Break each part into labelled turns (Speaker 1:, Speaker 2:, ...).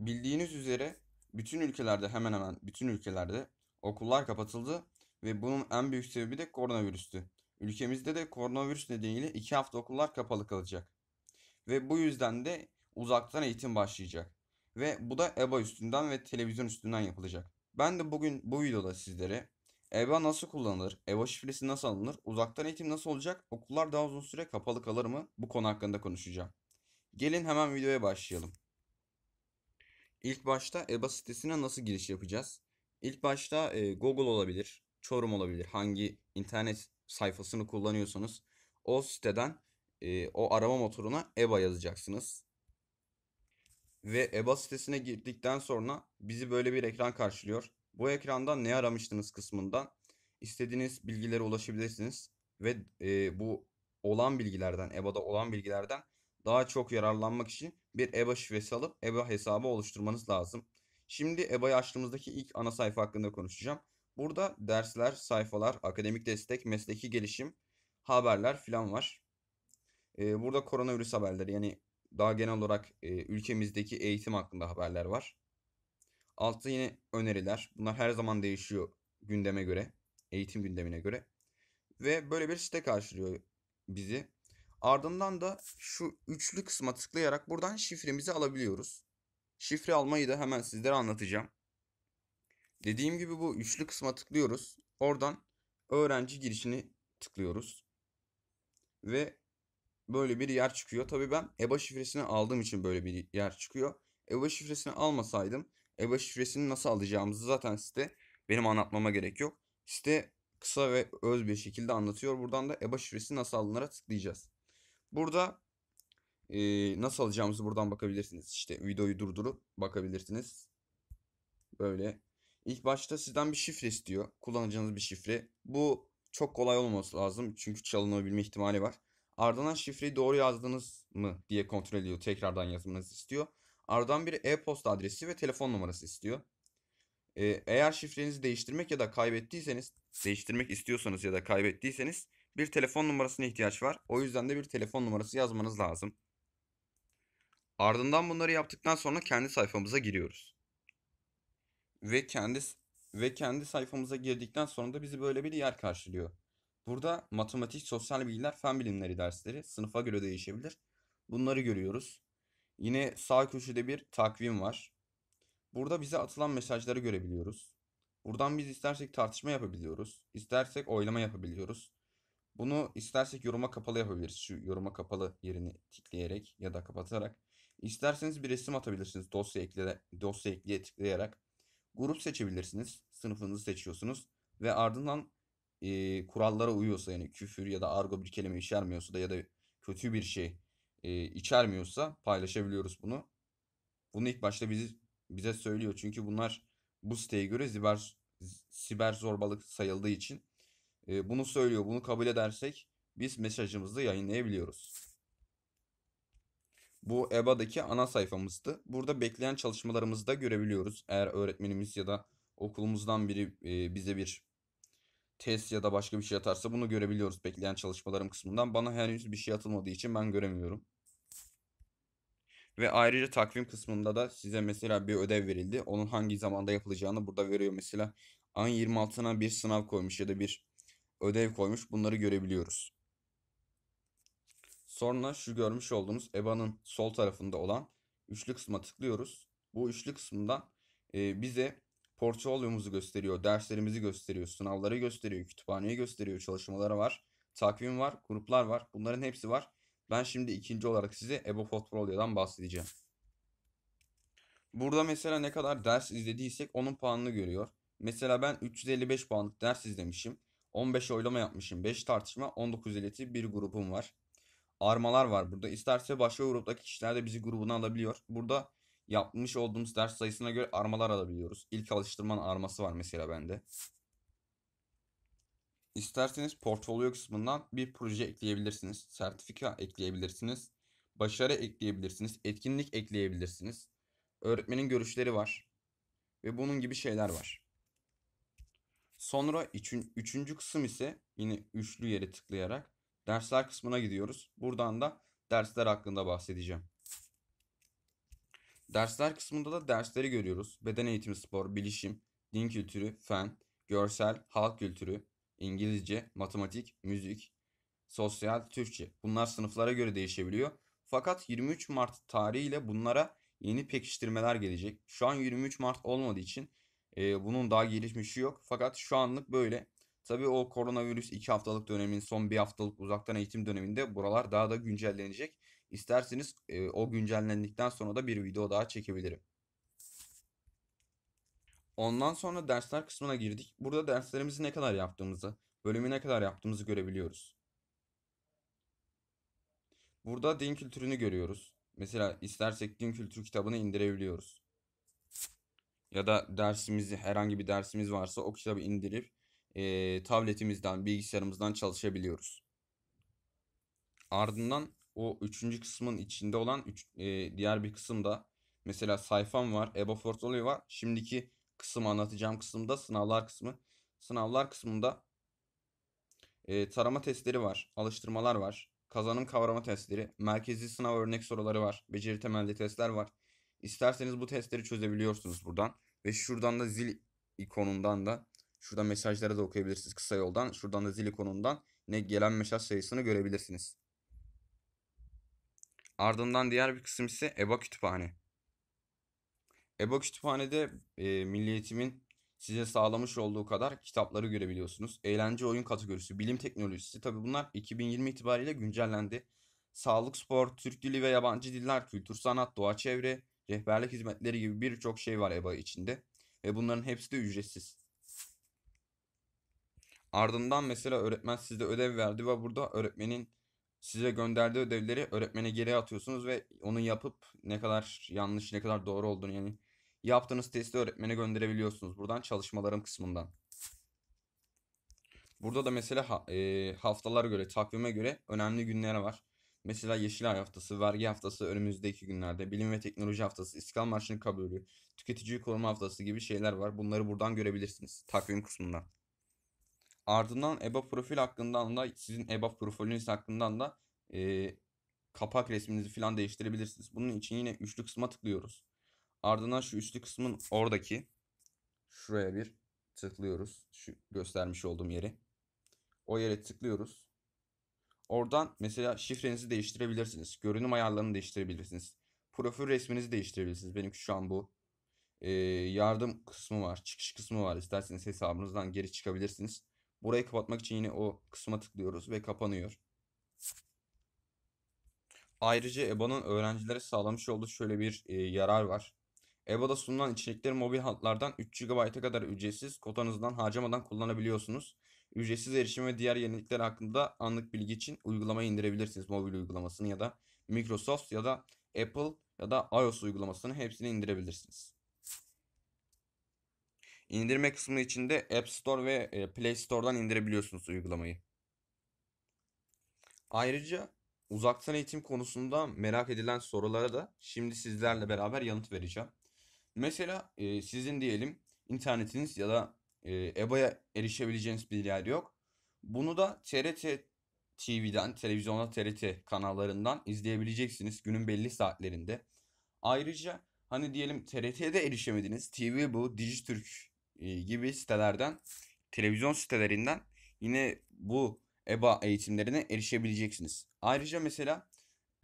Speaker 1: Bildiğiniz üzere bütün ülkelerde hemen hemen bütün ülkelerde okullar kapatıldı ve bunun en büyük sebebi de koronavirüstü. Ülkemizde de koronavirüs nedeniyle 2 hafta okullar kapalı kalacak. Ve bu yüzden de uzaktan eğitim başlayacak. Ve bu da EBA üstünden ve televizyon üstünden yapılacak. Ben de bugün bu videoda sizlere EBA nasıl kullanılır, EBA şifresi nasıl alınır, uzaktan eğitim nasıl olacak, okullar daha uzun süre kapalı kalır mı bu konu hakkında konuşacağım. Gelin hemen videoya başlayalım. İlk başta EBA sitesine nasıl giriş yapacağız? İlk başta e, Google olabilir, Çorum olabilir. Hangi internet sayfasını kullanıyorsanız o siteden e, o arama motoruna EBA yazacaksınız. Ve EBA sitesine girdikten sonra bizi böyle bir ekran karşılıyor. Bu ekrandan ne aramıştınız kısmından istediğiniz bilgilere ulaşabilirsiniz. Ve e, bu olan bilgilerden, EBA'da olan bilgilerden daha çok yararlanmak için bir EBA şifresi alıp EBA hesabı oluşturmanız lazım. Şimdi EBA'yı açtığımızdaki ilk ana sayfa hakkında konuşacağım. Burada dersler, sayfalar, akademik destek, mesleki gelişim, haberler filan var. Ee, burada koronavirüs haberleri yani daha genel olarak e, ülkemizdeki eğitim hakkında haberler var. Altta yine öneriler. Bunlar her zaman değişiyor gündeme göre, eğitim gündemine göre. Ve böyle bir site karşılıyor bizi. Ardından da şu üçlü kısma tıklayarak buradan şifremizi alabiliyoruz. Şifre almayı da hemen sizlere anlatacağım. Dediğim gibi bu üçlü kısma tıklıyoruz. Oradan öğrenci girişini tıklıyoruz. Ve böyle bir yer çıkıyor. Tabi ben EBA şifresini aldığım için böyle bir yer çıkıyor. EBA şifresini almasaydım EBA şifresini nasıl alacağımızı zaten site benim anlatmama gerek yok. Site kısa ve öz bir şekilde anlatıyor. Buradan da EBA şifresi nasıl alınara tıklayacağız. Burada e, nasıl alacağımızı buradan bakabilirsiniz. İşte videoyu durdurup bakabilirsiniz. Böyle. İlk başta sizden bir şifre istiyor. Kullanacağınız bir şifre. Bu çok kolay olması lazım. Çünkü çalınabilme ihtimali var. Ardından şifreyi doğru yazdınız mı diye kontrol ediyor. Tekrardan yazmanızı istiyor. Ardından bir e-posta adresi ve telefon numarası istiyor. Ee, eğer şifrenizi değiştirmek ya da kaybettiyseniz, değiştirmek istiyorsanız ya da kaybettiyseniz bir telefon numarasına ihtiyaç var. O yüzden de bir telefon numarası yazmanız lazım. Ardından bunları yaptıktan sonra kendi sayfamıza giriyoruz. Ve kendi ve kendi sayfamıza girdikten sonra da bizi böyle bir yer karşılıyor. Burada matematik, sosyal bilgiler, fen bilimleri dersleri sınıfa göre değişebilir. Bunları görüyoruz. Yine sağ köşede bir takvim var. Burada bize atılan mesajları görebiliyoruz. Buradan biz istersek tartışma yapabiliyoruz, istersek oylama yapabiliyoruz. Bunu istersek yoruma kapalı yapabiliriz. Şu yoruma kapalı yerini tıklayarak ya da kapatarak. İsterseniz bir resim atabilirsiniz dosya, ekle, dosya ekliye tıklayarak. Grup seçebilirsiniz. Sınıfınızı seçiyorsunuz. Ve ardından e, kurallara uyuyorsa yani küfür ya da argo bir kelime içermiyorsa da ya da kötü bir şey e, içermiyorsa paylaşabiliyoruz bunu. Bunu ilk başta bizi, bize söylüyor. Çünkü bunlar bu siteye göre siber, siber zorbalık sayıldığı için ee, bunu söylüyor, bunu kabul edersek biz mesajımızı yayınlayabiliyoruz. Bu EBA'daki ana sayfamızdı. Burada bekleyen çalışmalarımızı da görebiliyoruz. Eğer öğretmenimiz ya da okulumuzdan biri e, bize bir test ya da başka bir şey atarsa bunu görebiliyoruz bekleyen çalışmalarım kısmından. Bana henüz bir şey atılmadığı için ben göremiyorum. Ve ayrıca takvim kısmında da size mesela bir ödev verildi. Onun hangi zamanda yapılacağını burada veriyor. Mesela ayın 26'sına bir sınav koymuş ya da bir ödev koymuş. Bunları görebiliyoruz. Sonra şu görmüş olduğunuz EBA'nın sol tarafında olan üçlü kısma tıklıyoruz. Bu üçlü kısımdan bize portfolyomuzu gösteriyor, derslerimizi gösteriyor, sınavları gösteriyor, kütüphaneyi gösteriyor, çalışmaları var, takvim var, gruplar var. Bunların hepsi var. Ben şimdi ikinci olarak size EBA Portfolio'dan bahsedeceğim. Burada mesela ne kadar ders izlediysek onun puanını görüyor. Mesela ben 355 puanlık ders izlemişim. 15 oylama yapmışım. 5 tartışma, 19 ileti bir grubum var. Armalar var burada. İsterse başka gruptaki kişiler de bizi grubuna alabiliyor. Burada yapmış olduğumuz ders sayısına göre armalar alabiliyoruz. İlk alıştırmanın arması var mesela bende. İsterseniz portfolyo kısmından bir proje ekleyebilirsiniz. Sertifika ekleyebilirsiniz. Başarı ekleyebilirsiniz. Etkinlik ekleyebilirsiniz. Öğretmenin görüşleri var. Ve bunun gibi şeyler var. Sonra üçün, üçüncü kısım ise yine üçlü yere tıklayarak dersler kısmına gidiyoruz. Buradan da dersler hakkında bahsedeceğim. Dersler kısmında da dersleri görüyoruz. Beden eğitimi, spor, bilişim, din kültürü, fen, görsel, halk kültürü, İngilizce, matematik, müzik, sosyal, Türkçe. Bunlar sınıflara göre değişebiliyor. Fakat 23 Mart tarihiyle bunlara yeni pekiştirmeler gelecek. Şu an 23 Mart olmadığı için e, bunun daha gelişmişi yok. Fakat şu anlık böyle. Tabii o koronavirüs 2 haftalık dönemin son bir haftalık uzaktan eğitim döneminde buralar daha da güncellenecek. İsterseniz e, o güncellendikten sonra da bir video daha çekebilirim. Ondan sonra dersler kısmına girdik. Burada derslerimizi ne kadar yaptığımızı, bölümü ne kadar yaptığımızı görebiliyoruz. Burada din kültürünü görüyoruz. Mesela istersek din kültürü kitabını indirebiliyoruz ya da dersimizi herhangi bir dersimiz varsa o kitabı indirip e, tabletimizden, bilgisayarımızdan çalışabiliyoruz. Ardından o üçüncü kısmın içinde olan üç, e, diğer bir kısım da mesela sayfam var, EBA portfolyo var. Şimdiki kısım anlatacağım kısımda sınavlar kısmı. Sınavlar kısmında e, tarama testleri var, alıştırmalar var, kazanım kavrama testleri, merkezi sınav örnek soruları var, beceri temelli testler var, İsterseniz bu testleri çözebiliyorsunuz buradan. Ve şuradan da zil ikonundan da şurada mesajları da okuyabilirsiniz kısa yoldan. Şuradan da zil ikonundan ne gelen mesaj sayısını görebilirsiniz. Ardından diğer bir kısım ise EBA kütüphane. EBA kütüphanede e, milliyetimin size sağlamış olduğu kadar kitapları görebiliyorsunuz. Eğlence oyun kategorisi, bilim teknolojisi. Tabi bunlar 2020 itibariyle güncellendi. Sağlık, spor, Türk dili ve yabancı diller, kültür, sanat, doğa, çevre, rehberlik hizmetleri gibi birçok şey var EBA içinde ve bunların hepsi de ücretsiz. Ardından mesela öğretmen size ödev verdi ve burada öğretmenin size gönderdiği ödevleri öğretmene geri atıyorsunuz ve onu yapıp ne kadar yanlış ne kadar doğru olduğunu yani yaptığınız testi öğretmene gönderebiliyorsunuz buradan çalışmalarım kısmından. Burada da mesela haftalar göre takvime göre önemli günler var. Mesela Yeşil Ay Haftası, Vergi Haftası önümüzdeki günlerde, Bilim ve Teknoloji Haftası, İstiklal Marşı'nın kabulü, Tüketici Koruma Haftası gibi şeyler var. Bunları buradan görebilirsiniz takvim kısmından. Ardından EBA profil hakkından da sizin EBA profiliniz hakkından da e, kapak resminizi falan değiştirebilirsiniz. Bunun için yine üçlü kısma tıklıyoruz. Ardından şu üçlü kısmın oradaki şuraya bir tıklıyoruz. Şu göstermiş olduğum yeri. O yere tıklıyoruz. Oradan mesela şifrenizi değiştirebilirsiniz. Görünüm ayarlarını değiştirebilirsiniz. Profil resminizi değiştirebilirsiniz. Benimki şu an bu. Ee, yardım kısmı var. Çıkış kısmı var. İsterseniz hesabınızdan geri çıkabilirsiniz. Burayı kapatmak için yine o kısma tıklıyoruz ve kapanıyor. Ayrıca EBA'nın öğrencilere sağlamış olduğu şöyle bir e, yarar var. EBA'da sunulan içerikleri mobil hatlardan 3 GB'a kadar ücretsiz kotanızdan harcamadan kullanabiliyorsunuz. Ücretsiz erişim ve diğer yenilikler hakkında anlık bilgi için uygulamayı indirebilirsiniz. Mobil uygulamasını ya da Microsoft ya da Apple ya da iOS uygulamasını hepsini indirebilirsiniz. İndirme kısmı içinde App Store ve e, Play Store'dan indirebiliyorsunuz uygulamayı. Ayrıca uzaktan eğitim konusunda merak edilen sorulara da şimdi sizlerle beraber yanıt vereceğim. Mesela e, sizin diyelim internetiniz ya da e, ee, EBA'ya erişebileceğiniz bir yer yok. Bunu da TRT TV'den, televizyonda TRT kanallarından izleyebileceksiniz günün belli saatlerinde. Ayrıca hani diyelim TRT'de erişemediniz. TV bu, Dijitürk e, gibi sitelerden, televizyon sitelerinden yine bu EBA eğitimlerine erişebileceksiniz. Ayrıca mesela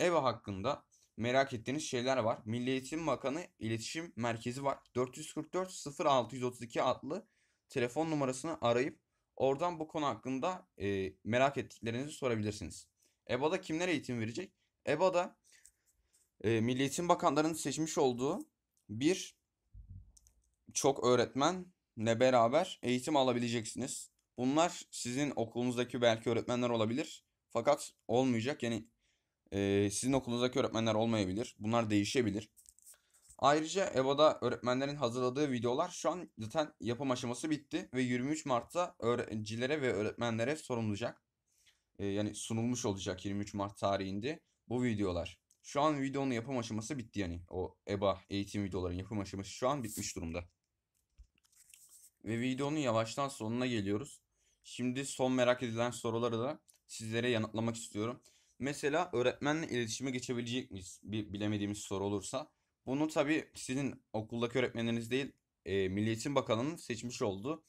Speaker 1: EBA hakkında merak ettiğiniz şeyler var. Milli Eğitim Bakanı İletişim Merkezi var. 444 0632 adlı telefon numarasını arayıp oradan bu konu hakkında e, merak ettiklerinizi sorabilirsiniz. EBA'da kimler eğitim verecek? EBA'da e, Milli Eğitim Bakanları'nın seçmiş olduğu bir çok öğretmenle beraber eğitim alabileceksiniz. Bunlar sizin okulunuzdaki belki öğretmenler olabilir. Fakat olmayacak. Yani e, sizin okulunuzdaki öğretmenler olmayabilir. Bunlar değişebilir. Ayrıca EBA'da öğretmenlerin hazırladığı videolar şu an zaten yapım aşaması bitti ve 23 Mart'ta öğrencilere ve öğretmenlere sorulacak. Ee, yani sunulmuş olacak 23 Mart tarihinde bu videolar. Şu an videonun yapım aşaması bitti yani. O EBA eğitim videoların yapım aşaması şu an bitmiş durumda. Ve videonun yavaştan sonuna geliyoruz. Şimdi son merak edilen soruları da sizlere yanıtlamak istiyorum. Mesela öğretmenle iletişime geçebilecek miyiz? Bir bilemediğimiz soru olursa bunu tabi sizin okuldaki öğretmenleriniz değil e, Milli Eğitim Bakanı'nın seçmiş olduğu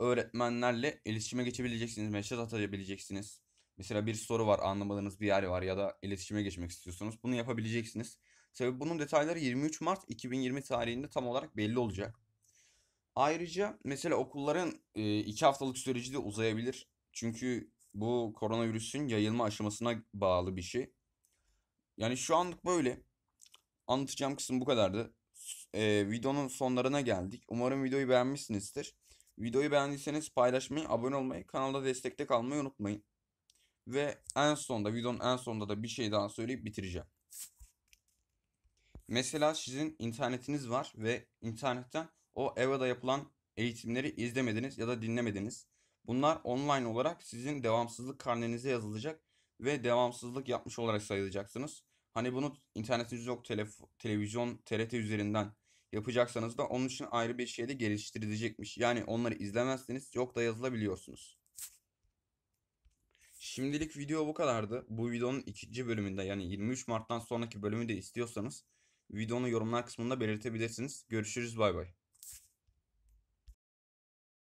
Speaker 1: öğretmenlerle iletişime geçebileceksiniz. Mesaj atabileceksiniz. Mesela bir soru var anlamadığınız bir yer var ya da iletişime geçmek istiyorsunuz. Bunu yapabileceksiniz. Tabi bunun detayları 23 Mart 2020 tarihinde tam olarak belli olacak. Ayrıca mesela okulların 2 e, haftalık süreci de uzayabilir. Çünkü bu koronavirüsün yayılma aşamasına bağlı bir şey. Yani şu anlık böyle. Anlatacağım kısım bu kadardı. Ee, videonun sonlarına geldik. Umarım videoyu beğenmişsinizdir. Videoyu beğendiyseniz paylaşmayı, abone olmayı, kanalda destekte kalmayı unutmayın. Ve en sonda, videonun en sonunda da bir şey daha söyleyip bitireceğim. Mesela sizin internetiniz var ve internetten o EVA'da yapılan eğitimleri izlemediniz ya da dinlemediniz. Bunlar online olarak sizin devamsızlık karnenize yazılacak ve devamsızlık yapmış olarak sayılacaksınız. Hani bunu internetiniz yok, telef- televizyon, TRT üzerinden yapacaksanız da onun için ayrı bir şey de geliştirilecekmiş. Yani onları izlemezseniz yok da yazılabiliyorsunuz. Şimdilik video bu kadardı. Bu videonun ikinci bölümünde yani 23 Mart'tan sonraki bölümü de istiyorsanız videonun yorumlar kısmında belirtebilirsiniz. Görüşürüz bay bay.